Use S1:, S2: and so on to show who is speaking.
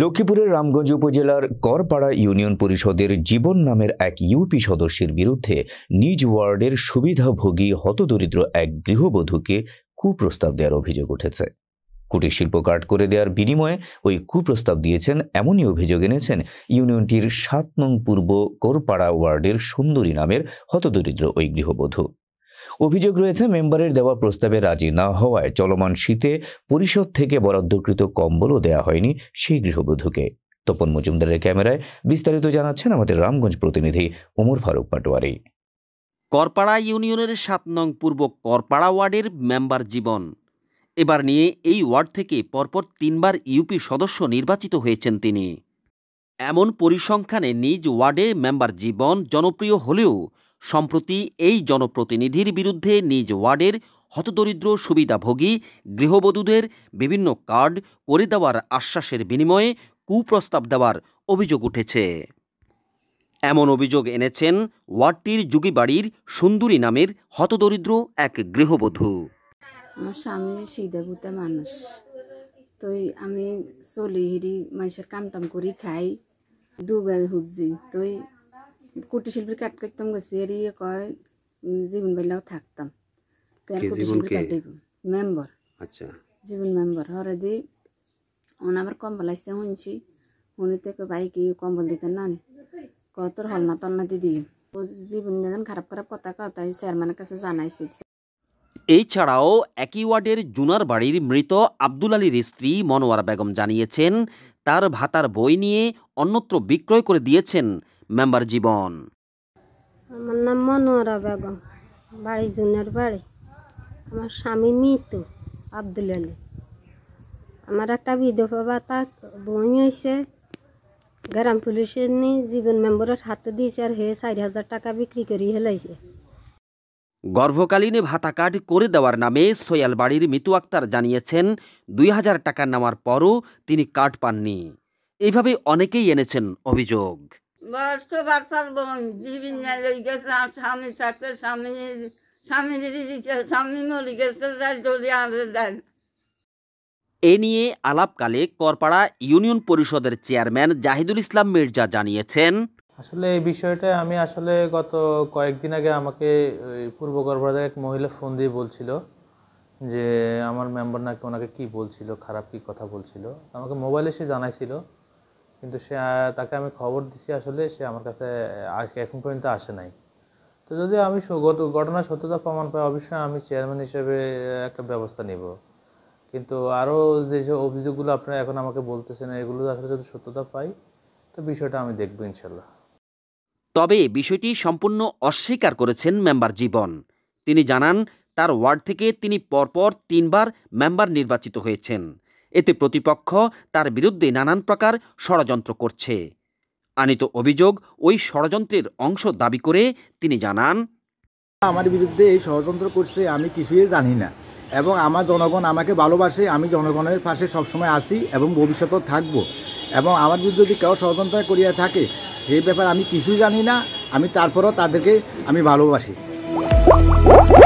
S1: লক্ষ্মীপুরের রামগঞ্জ উপজেলার করপাড়া ইউনিয়ন পরিষদের জীবন নামের এক ইউপি সদস্যের বিরুদ্ধে নিজ ওয়ার্ডের সুবিধাভোগী হতদরিদ্র এক গৃহবধূকে কুপ্রস্তাব দেওয়ার অভিযোগ উঠেছে কুটির শিল্প কাট করে দেওয়ার বিনিময়ে ওই কুপ্রস্তাব দিয়েছেন এমনই অভিযোগ এনেছেন ইউনিয়নটির সাত নং পূর্ব করপাড়া ওয়ার্ডের সুন্দরী নামের হতদরিদ্র ওই গৃহবধূ অভিযোগ রয়েছে মেম্বারের দেওয়া প্রস্তাবে রাজি না হওয়ায় চলমান শীতে পরিষদ থেকে বরাদ্দকৃত কম্বলও দেয়া হয়নি সেই গৃহবধূকে তপন মজুমদারের ক্যামেরায় বিস্তারিত জানাচ্ছেন আমাদের রামগঞ্জ প্রতিনিধি ওমর ফারুক পাটোয়ারি
S2: করপাড়া ইউনিয়নের সাত নং পূর্ব করপাড়া ওয়ার্ডের মেম্বার জীবন এবার নিয়ে এই ওয়ার্ড থেকে পরপর তিনবার ইউপি সদস্য নির্বাচিত হয়েছেন তিনি এমন পরিসংখ্যানে নিজ ওয়ার্ডে মেম্বার জীবন জনপ্রিয় হলেও সম্প্রতি এই জনপ্রতিনিধির বিরুদ্ধে নিজ ওয়ার্ডের হতদরিদ্র সুবিধাভোগী গৃহবধূদের বিভিন্ন কার্ড করে দেওয়ার আশ্বাসের বিনিময়ে কুপ্রস্তাব দেওয়ার অভিযোগ উঠেছে এমন অভিযোগ এনেছেন ওয়ার্ডটির যুগিবাড়ির সুন্দরী নামের হতদরিদ্র এক গৃহবধূ
S3: আমার স্বামী সিদাগুতে মানুষ তো আমি চলি হেরি মানুষের কাম টাম করি খাই দুবার হুজি তো কুটির শিল্পীর কাট করতাম গেছি এর ইয়ে কয় জীবন বেলাও থাকতাম মেম্বার আচ্ছা জীবন মেম্বার হরে দি ওন আমার কম্বল আইসে শুনছি শুনিতে ভাই কি কম্বল দিতেন না কতর হলনা তলনা দিদি ও জীবন যেন খারাপ খারাপ কথা কথা মানে কাছে জানাইছে
S2: এই ছাড়াও একই ওয়ার্ডের জুনার বাড়ির মৃত আব্দুল আলীর স্ত্রী মনোয়ার বেগম জানিয়েছেন তার ভাতার বই নিয়ে অন্যত্র বিক্রয় করে দিয়েছেন মেম্বার জীবন
S3: আমার নাম মনোয়ারা বেগম বাড়ি জুনের বাড়ি আমার স্বামী মৃত আব্দুল আলী আমার একটা বিধবা বাতা বই হয়েছে গ্রাম পুলিশের নিয়ে জীবন মেম্বরের হাতে দিয়েছে আর হে চারি হাজার টাকা বিক্রি করি হেলাইছে
S2: গর্ভকালীন ভাতা কার্ড করে দেওয়ার নামে সোয়াল বাড়ির মিতু আক্তার জানিয়েছেন দুই হাজার টাকা নেওয়ার পরও তিনি কার্ড পাননি এইভাবে অনেকেই এনেছেন অভিযোগ
S3: বয়স্ক বাচ্চার বোন বিভিন্ন লই গেছে স্বামী থাকতে স্বামী স্বামী স্বামী মরি গেছে তাই আনতে দেন
S2: এ নিয়ে আলাপকালে করপাড়া ইউনিয়ন পরিষদের চেয়ারম্যান জাহিদুল ইসলাম মির্জা জানিয়েছেন
S4: আসলে এই বিষয়টা আমি আসলে গত কয়েকদিন আগে আমাকে পূর্ব করপাড়াতে এক মহিলা ফোন দিয়ে বলছিল যে আমার মেম্বার নাকি ওনাকে কি বলছিল খারাপ কি কথা বলছিল আমাকে মোবাইলে সে জানাইছিল কিন্তু সে তাকে আমি খবর দিছি আসলে সে আমার কাছে এখন পর্যন্ত আসে নাই তো যদি আমি ঘটনার সত্যতা প্রমাণ পাই অবশ্যই আমি চেয়ারম্যান হিসেবে একটা ব্যবস্থা নেব কিন্তু আরও যেসব অভিযোগগুলো আপনারা এখন আমাকে বলতেছেন এগুলো আসলে যদি সত্যতা পাই তো বিষয়টা আমি দেখব ইনশাল্লাহ
S2: তবে বিষয়টি সম্পূর্ণ অস্বীকার করেছেন মেম্বার জীবন তিনি জানান তার ওয়ার্ড থেকে তিনি পরপর তিনবার মেম্বার নির্বাচিত হয়েছেন এতে প্রতিপক্ষ তার বিরুদ্ধে নানান প্রকার ষড়যন্ত্র করছে আনিত অভিযোগ ওই ষড়যন্ত্রের অংশ দাবি করে তিনি জানান
S4: আমার বিরুদ্ধে এই ষড়যন্ত্র করছে আমি কিছুই জানি না এবং আমার জনগণ আমাকে ভালোবাসে আমি জনগণের পাশে সবসময় আসি এবং ভবিষ্যতেও থাকব এবং আমার বিরুদ্ধে যদি কেউ ষড়যন্ত্র করিয়া থাকে সেই ব্যাপারে আমি কিছুই জানি না আমি তারপরও তাদেরকে আমি ভালোবাসি